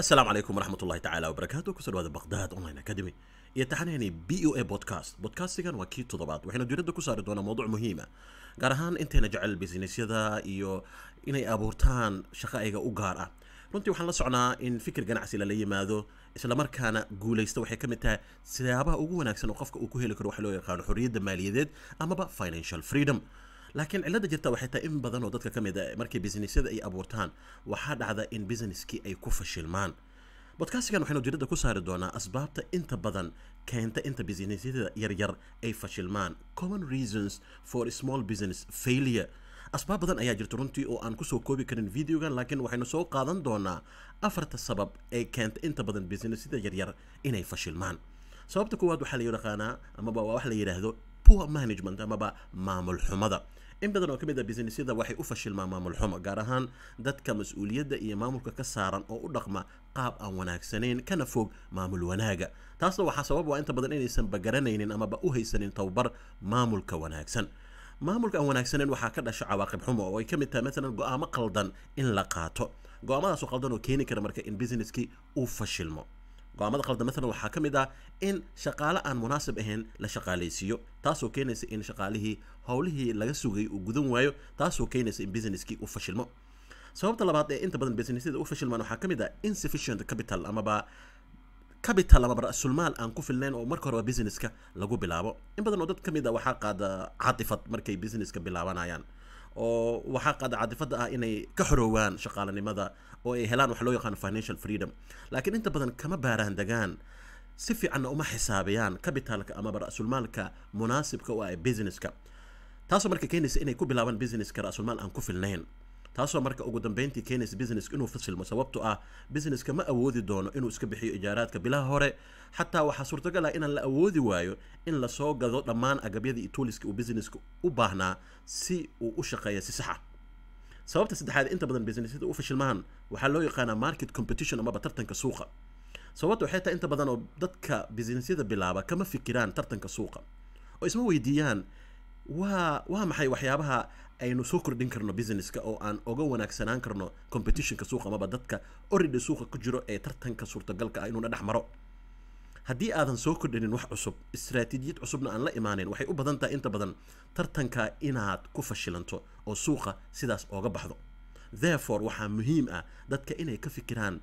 asalaamu calaykum waraxmat ullahi tacala wabarakaatu kusoo dhawaada baqdaad online academy iyo taxanaynay b u a podcast podcastigan waa kii toddobaad waxaynu diiradda ku saari doonaa mowduuc muhiima ah, gaar ahaan intayna jecel businesyada iyo inay abuurtaan shaqo ayaga u gaar ah runtii waxaan la socnaa in fikir ganacsi lala yimaado islamarkaana guulaysta waxay ka mid tahay siyaabaha ugu wanaagsan oo qofka uu ku heli karo waxa loo yaqaano xorriyadda maaliyadeed amaba financial freedom laakiin cilada jirta waxay tahay in badan oo dadka ka mid markay businessyada ay abuurtaan waxaa dhacda in businesskii ay ku fashilmaan bodkaasigan waxaynu diradda ku saari doonaa asbaabta inta badan keenta inta businessyada yaryar ay fashilmaan common reasons for small business failure asbaab badan ayaa jirta runtii oo aan kusoo koobi karin videogan laakiin waxaynu soo qaadan doonaa afarta sabab ee keenta inta badan businessyada yaryar inay fashilmaan sababta koowaad waxaa la yaqaanaa amaba waa wax la yidhaahdo poor management amaba maamul xumada in badan oo ka mid a ah bisinesyada waxay u fashilmaan maamul xumo gaar ahaan dadka mas-uuliyadda iyo maamulka ka saaran oo u dhaqma qaab aan wanaagsanayn kana fog maamul wanaaga taasna waxaa sabab waa ah inta badan inaysanba garanaynin amaba u haysanin tababar maamulka wanaagsan maamulka aan wanaagsaneyn waxaa ka dhasha cawaaqib xumo oo ay ka mid tahay maalan go-aamo qaldan in la qaato go-aamadaasoo qaldan oo keeni kara marka in businesskii uu fashilmo go'aamada qaldan maalan waxaa ka mid ah in shaqaale aan munaasib ahayn la shaqaalaysiiyo taasoo keenaysa in shaqaalihii howlihii laga sugay uu gudan waayo taasoo keenaysa in businesskii u fashilmo sababta labaad ee inta badan businessyada u fashilmaan waxaa ka mid ah insufficient capital amaba capital amaba ra-sulmaal aan ku filnayn oo marka horeba businesska lagu bilaabo in badan oo dad ka mid a ah waxaa qaada caatifad markay businesska bilaabanayaan oo waxaa qaada caadifada ah inay ka xoroowaan shaqaalanimada oo ay helaan waxa loo yaqaano financial freedom laakiin inta badan kama baaraan degaan si fiicanna uma xisaabiyaan kabitaalka amaba ra-sulmaalka munaasibka u ah businesska taasoo marka keenaysa inay ku bilaabaan businesska ra-sulmaal aan ku filnayn taasoo marka ugu dambeyntii keenaysa busineska inuu fasilmo sababto ah busineska ma awoodi doono inuu iska bixiyo ijaaraadka bilaha hore xataa waxaa suurtagal ah inaan la awoodi waayo in lasoo gado dhammaan agabyadii ituuliska uu busineska u baahnaa si uu u shaqeeya si saxa ah. sababta saddexaad inta badan businessyada u fashilmahan waxaa loo yaqaanaa market competition amaba tartanka suuqa sababta waxay tahay inta badan oo dadka businesyada bilaaba kama fikiraan tartanka suuqa oo isma weydiiyaan waa waa maxay waxyaabaha aynu soo kordhin karno businesska oo aan uga wanaagsanaan karno competitionka suuq amaba dadka orida suuqa ku jiro ee tartanka suurtagalka ah inuuna dhex maro haddii aadan soo kordhinin wax cusub istraatiijiyad cusubna aan la imaanin waxay u badan tahay inta badan tartanka inaad ku fashilanto oo suuqa sidaas ooga baxdo therefore waxaa muhiim ah dadka inay ka fikiraan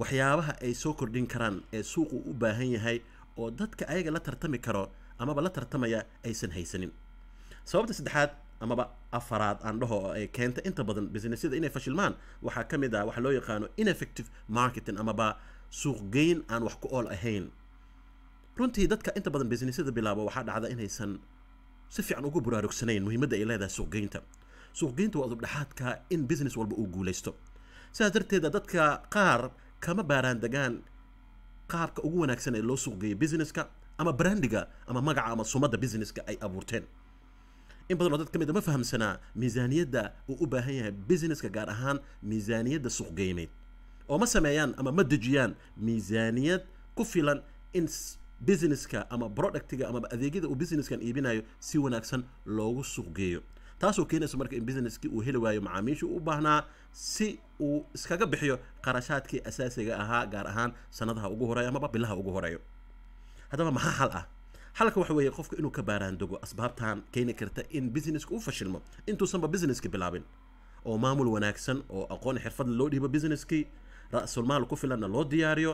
waxyaabaha ay soo kordhin karaan ee suuqu u baahan yahay oo dadka ayaga la tartami karo amaba la tartamaya aysan haysanin sababta saddexaad amaba afaraad aan dhaho eh, keenta inta badan businessyada inay fashilmaan waxaa ka mid ah waxaa loo yaqaano ineffective marketing amaba suuqgeyn aan wax ku ool ahayn runtii dadka inta badan businessyada bilaabo waxaa dhacda inaysan si fiican ugu buraarugsanayn muhiimadda ay leedahay suuqgeynta suuqgeynta waa udubdhexaadka in business walba uu guulaysto sidaas darteeda dadka qaar kama baaraan degaan qaabka ugu wanaagsan ee loo suuqgeeyo businesska ama brandiga ama magaca ama sumadda businesska ay abuurteen in badan oo dad ka mid a ma fahamsanaa miisaaniyadda uu u baahan yahay businesska gaar ahaan miisaaniyadda suuqgeyneed oo ma sameeyaan ama ma dejiyaan miisaaniyad ku filan in businesska ama productiga ama adeegyada uu businesskan iibinayo si wanaagsan loogu suuqgeeyo taasoo keenayso marka in businesskii uu heli waayo macaamiishii u baahnaa si uu iskaga bixiyo qarashaadkii asaasiga ahaa gaar ahaan sanadaha ugu horeeya amaba bilaha ugu horeeyo haddaba maxaa xal ah halka waxa weeye qofka inuu ka baaraandego asbaabtan keeni karta in businesska uu fashilmo intuusanba businesski bilaabin oo maamul wanaagsan oo aqoon xirfadna loo dhiibo busineskii ra-sul ku filanna loo diyaariyo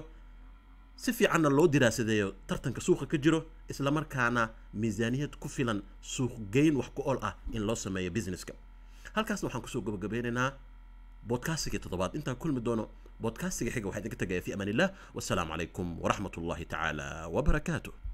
si fiicanna loo diraasadeeyo tartanka suuqa ka jiro islamarkaana miisaaniyad ku filan suuqgeyn wax ku ol ah in loo sameeyo busineska halkaasna waxaan kusoo gabagabeynaynaa بودكاستك toddobaad انت كل مدونه بودكاستك حاجه واحده كتجي في امان الله والسلام عليكم ورحمه الله تعالى وبركاته